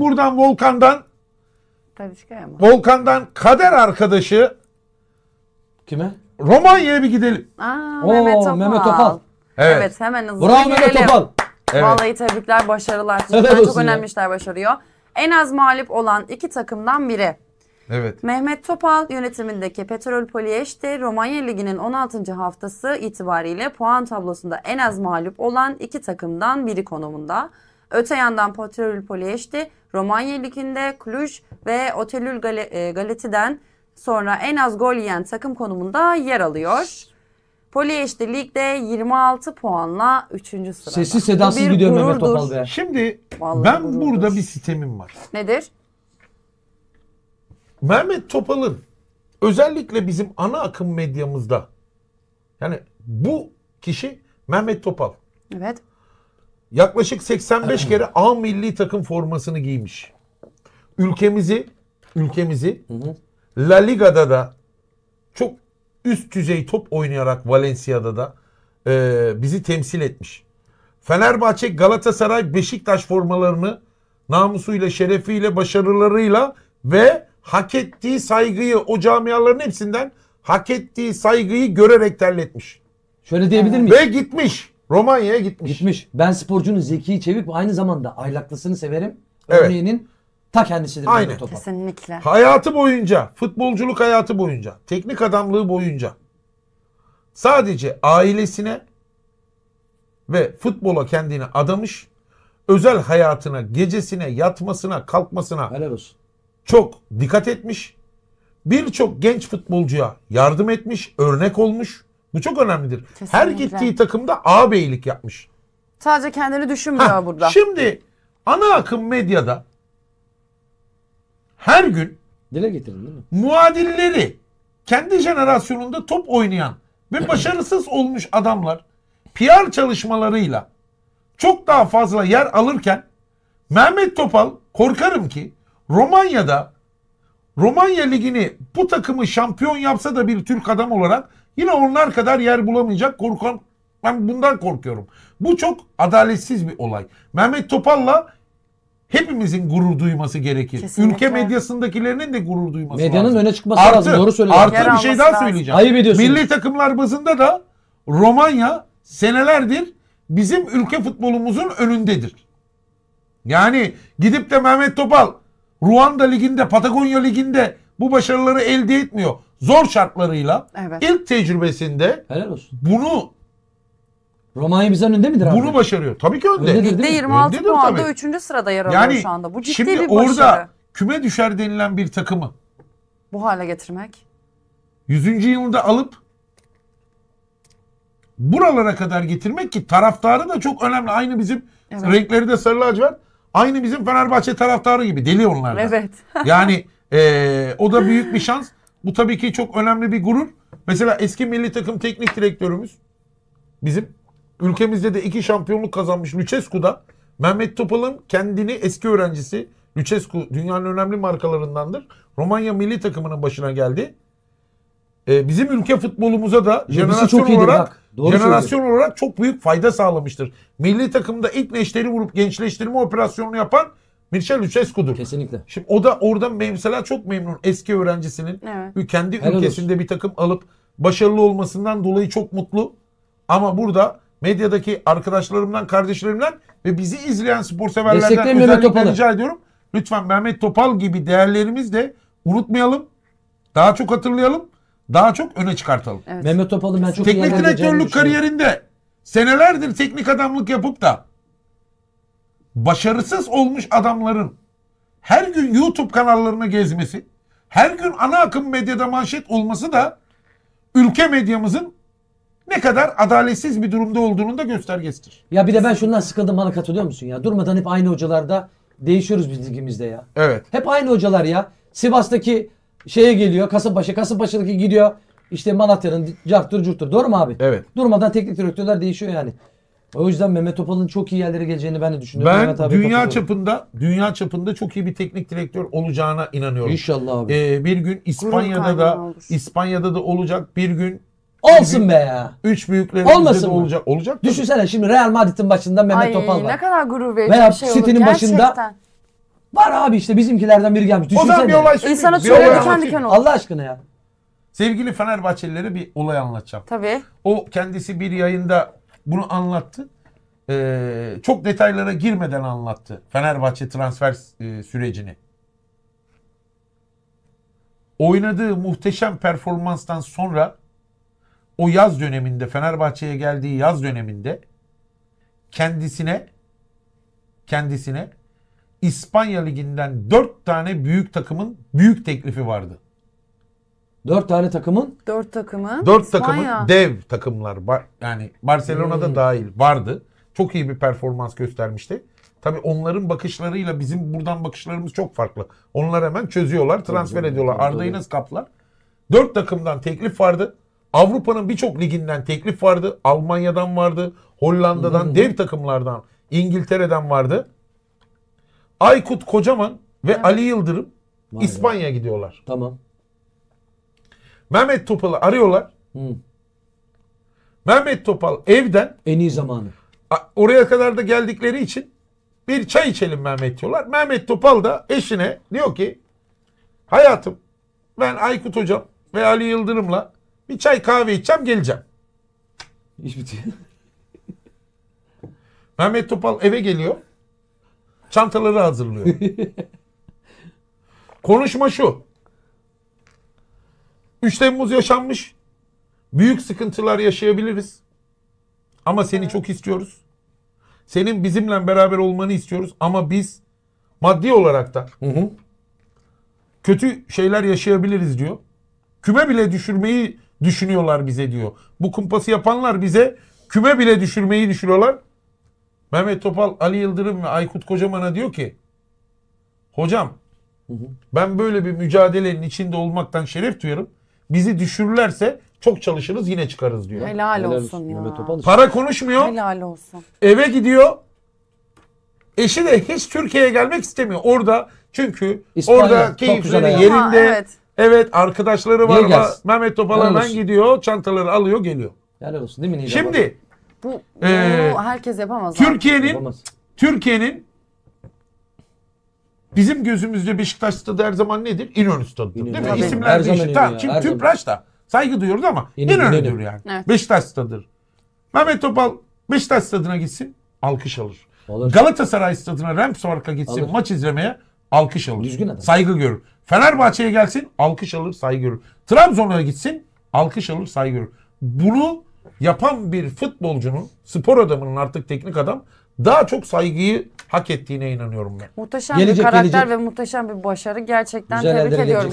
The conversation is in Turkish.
Buradan Volkan'dan Volkan'dan kader arkadaşı kime? Romanya'ya bir gidelim. Aa, Oo, Mehmet Topal. Mehmet Topal. Evet. evet hemen hızlı Bravo girelim. Mehmet Topal. Evet. Vallahi tebrikler, başarılar. Helal çok önemli işler başarıyor. En az mağlup olan iki takımdan biri. Evet. Mehmet Topal yönetimindeki Petrol Polyeş'te Romanya Ligi'nin 16. haftası itibariyle puan tablosunda en az mağlup olan iki takımdan biri konumunda. Öte yandan Petrol Polyeş'te Romanya Ligi'nde Cluj ve Otelül Galeti'den e, sonra en az gol yiyen takım konumunda yer alıyor. Polieş'te ligde 26 puanla 3. sırada. Sessiz sedasız bir gidiyor Mehmet Topal be. Şimdi Vallahi ben gururdur. burada bir sistemim var. Nedir? Mehmet Topal'ın özellikle bizim ana akım medyamızda yani bu kişi Mehmet Topal. Evet. Yaklaşık 85 kere A milli takım formasını giymiş. Ülkemizi ülkemizi La Liga'da da çok üst düzey top oynayarak Valencia'da da e, bizi temsil etmiş. Fenerbahçe, Galatasaray, Beşiktaş formalarını namusuyla, şerefiyle, başarılarıyla ve hak ettiği saygıyı o camiaların hepsinden hak ettiği saygıyı görerek terletmiş. Şöyle diyebilir miyim? Ve gitmiş. Romanya'ya gitmiş. Gitmiş. Ben sporcunun zekiyi çevik aynı zamanda aylaklısını severim. Evet. Örneğinin ta kendisidir. Aynen. Kesinlikle. Hayatı boyunca, futbolculuk hayatı boyunca, teknik adamlığı boyunca sadece ailesine ve futbola kendini adamış, özel hayatına, gecesine, yatmasına, kalkmasına Helal olsun. çok dikkat etmiş. Birçok genç futbolcuya yardım etmiş, örnek olmuş. Bu çok önemlidir. Kesinlikle. Her gittiği takımda ağabeylik yapmış. Sadece kendini düşünmüyor ha, burada. Şimdi ana akım medyada her gün dile getirin değil mi? Muadilleri kendi jenerasyonunda top oynayan ve başarısız olmuş adamlar PR çalışmalarıyla çok daha fazla yer alırken Mehmet Topal korkarım ki Romanya'da Romanya Ligi'ni bu takımı şampiyon yapsa da bir Türk adam olarak Yine onlar kadar yer bulamayacak korkan ben bundan korkuyorum. Bu çok adaletsiz bir olay. Mehmet Topal'la hepimizin gurur duyması gerekir. Kesinlikle. Ülke medyasındakilerinin de gurur duyması Medyanın lazım. öne çıkması artı, lazım. Doğru söylüyorsun. Artı bir şey daha lazım. söyleyeceğim. Ayıp ediyorsunuz. Milli takımlar bazında da Romanya senelerdir bizim ülke futbolumuzun önündedir. Yani gidip de Mehmet Topal Ruanda liginde, Patagonya liginde bu başarıları elde etmiyor zor şartlarıyla Evet. ilk tecrübesinde Helal olsun. bunu Romanya bizden önünde midir abi? bunu başarıyor. Tabii ki önde. Ligde 26 Öndedir puanda tabii. 3. sırada yer alıyor Yani şu anda. Bu ciddi Şimdi bir başarı. orada küme düşer denilen bir takımı Bu hale getirmek. 100. yılında alıp buralara kadar getirmek ki taraftarı da çok önemli. Aynı bizim Evet. renkleri de sarı lacivert. Aynı bizim Fenerbahçe taraftarı gibi. Deli onlar da. Evet. Yani eee, o da büyük bir şans. Bu tabii ki çok önemli bir gurur. Mesela eski milli takım teknik direktörümüz bizim ülkemizde de iki şampiyonluk kazanmış Lucescu'da Mehmet Topal'ın kendini eski öğrencisi Lucescu dünyanın önemli markalarındandır. Romanya milli takımının başına geldi. Ee, bizim ülke futbolumuza da şey jenerasyon çok olarak Doğru jenerasyon olarak çok büyük fayda sağlamıştır. Milli takımda ilk neşteri vurup gençleştirme operasyonunu yapan Mircea Lucescu'dur. Kesinlikle. Şimdi o da orada mesela çok memnun eski öğrencisinin evet. kendi Helal ülkesinde olsun. bir takım alıp başarılı olmasından dolayı çok mutlu. Ama burada medyadaki arkadaşlarımdan, kardeşlerimden ve bizi izleyen spor severlerden özellikle rica ediyorum. Lütfen Mehmet Topal gibi değerlerimiz de unutmayalım. Daha çok hatırlayalım. Daha çok öne çıkartalım. Evet. Mehmet Topal'ın ben çok Teknik direktörlük kariyerinde senelerdir teknik adamlık yapıp da başarısız olmuş adamların her gün YouTube kanallarına gezmesi, her gün ana akım medyada manşet olması da ülke medyamızın ne kadar adaletsiz bir durumda olduğunun da göstergesidir. Ya bir de ben şundan sıkıldım bana katılıyor musun ya? Durmadan hep aynı hocalarda değişiyoruz biz ligimizde ya. Evet. Hep aynı hocalar ya. Sivas'taki şeye geliyor Kasımpaşa, Kasımpaşa'daki gidiyor İşte Malatya'nın carttır curttur. Doğru mu abi? Evet. Durmadan teknik direktörler değişiyor yani. O yüzden Mehmet Topal'ın çok iyi yerlere geleceğini ben de düşünüyorum. Ben Mehmet abi dünya katılıyorum. çapında dünya çapında çok iyi bir teknik direktör olacağına inanıyorum. İnşallah abi. Ee, bir gün İspanya'da da olur. İspanya'da da olacak. Bir gün Olsun be ya. üç büyüklerimizde Olmasın de olacak. Olacak tabii. Düşünsene şimdi Real Madrid'in başında Mehmet Ay, Topal ne kadar gurur verici Veya bir şey olur. başında- Var abi işte bizimkilerden biri gelmiş. Düşünsene. zaman bir olay söyleyeyim. İnsana tüyleri diken diken olur. Allah aşkına ya. Sevgili Fenerbahçelilere bir olay anlatacağım. Tabii. O kendisi bir yayında bunu anlattı. Ee, çok detaylara girmeden anlattı Fenerbahçe transfer e, sürecini. Oynadığı muhteşem performanstan sonra o yaz döneminde Fenerbahçe'ye geldiği yaz döneminde kendisine kendisine İspanya liginden 4 tane büyük takımın büyük teklifi vardı. Dört tane takımın Dört takımın, Dört takımın dev takımlar var. Yani Barcelona'da hmm. dahil vardı. Çok iyi bir performans göstermişti. Tabii onların bakışlarıyla bizim buradan bakışlarımız çok farklı. Onlar hemen çözüyorlar, transfer ediyorlar. Arda'yı nasıl kaplar? Dört takımdan teklif vardı. Avrupa'nın birçok liginden teklif vardı. Almanya'dan vardı, Hollanda'dan, hmm. dev takımlardan, İngiltere'den vardı. Aykut Kocaman ve Ali Yıldırım Vay be. İspanya gidiyorlar. Tamam. Mehmet Topal'ı arıyorlar. Hı. Mehmet Topal evden En iyi zamanı. oraya kadar da geldikleri için bir çay içelim Mehmet diyorlar. Mehmet Topal da eşine diyor ki hayatım ben Aykut Hocam ve Ali Yıldırım'la bir çay kahve içeceğim geleceğim. İş bitiyor. Mehmet Topal eve geliyor. Çantaları hazırlıyor. Konuşma şu. 3 Temmuz yaşanmış. Büyük sıkıntılar yaşayabiliriz. Ama seni evet. çok istiyoruz. Senin bizimle beraber olmanı istiyoruz ama biz maddi olarak da hı hı, kötü şeyler yaşayabiliriz diyor. Küme bile düşürmeyi düşünüyorlar bize diyor. Bu kumpası yapanlar bize küme bile düşürmeyi düşünüyorlar. Mehmet Topal, Ali Yıldırım ve Aykut Kocaman'a diyor ki Hocam ben böyle bir mücadelenin içinde olmaktan şeref duyarım bizi düşürürlerse çok çalışırız yine çıkarız diyor. Helal, olsun ya. Mehmet Topal. Para konuşmuyor. Helal olsun. Eve gidiyor. Eşi de hiç Türkiye'ye gelmek istemiyor. Orada çünkü İspanya, orada çok keyifleri yerinde. Ha, evet. evet. arkadaşları var. ama Mehmet Topal Helal hemen gidiyor. Çantaları alıyor geliyor. Helal olsun değil mi Nida Şimdi Bu, bu Ee, herkes yapamaz. Türkiye'nin Türkiye'nin Bizim gözümüzde Beşiktaş stadı her zaman nedir? İnönü stadıdır. İnönü. Değil mi? İsimler değişir. zaman Tamam. Şimdi Tüpraş da saygı duyuyoruz ama İnönü, İnönü'dür İnönü. yani. Evet. Beşiktaş stadıdır. Mehmet Topal Beşiktaş stadına gitsin alkış alır. Olur. Galatasaray stadına Rams Park'a gitsin Alır. maç izlemeye alkış alır. Düzgün adam. Saygı görür. Fenerbahçe'ye gelsin alkış alır saygı görür. Trabzon'a gitsin alkış alır saygı görür. Bunu yapan bir futbolcunun, spor adamının artık teknik adam daha çok saygıyı hak ettiğine inanıyorum ben. Muhteşem Gelecek, bir karakter gelecek. ve muhteşem bir başarı. Gerçekten Güzel tebrik ediyorum. gelecek.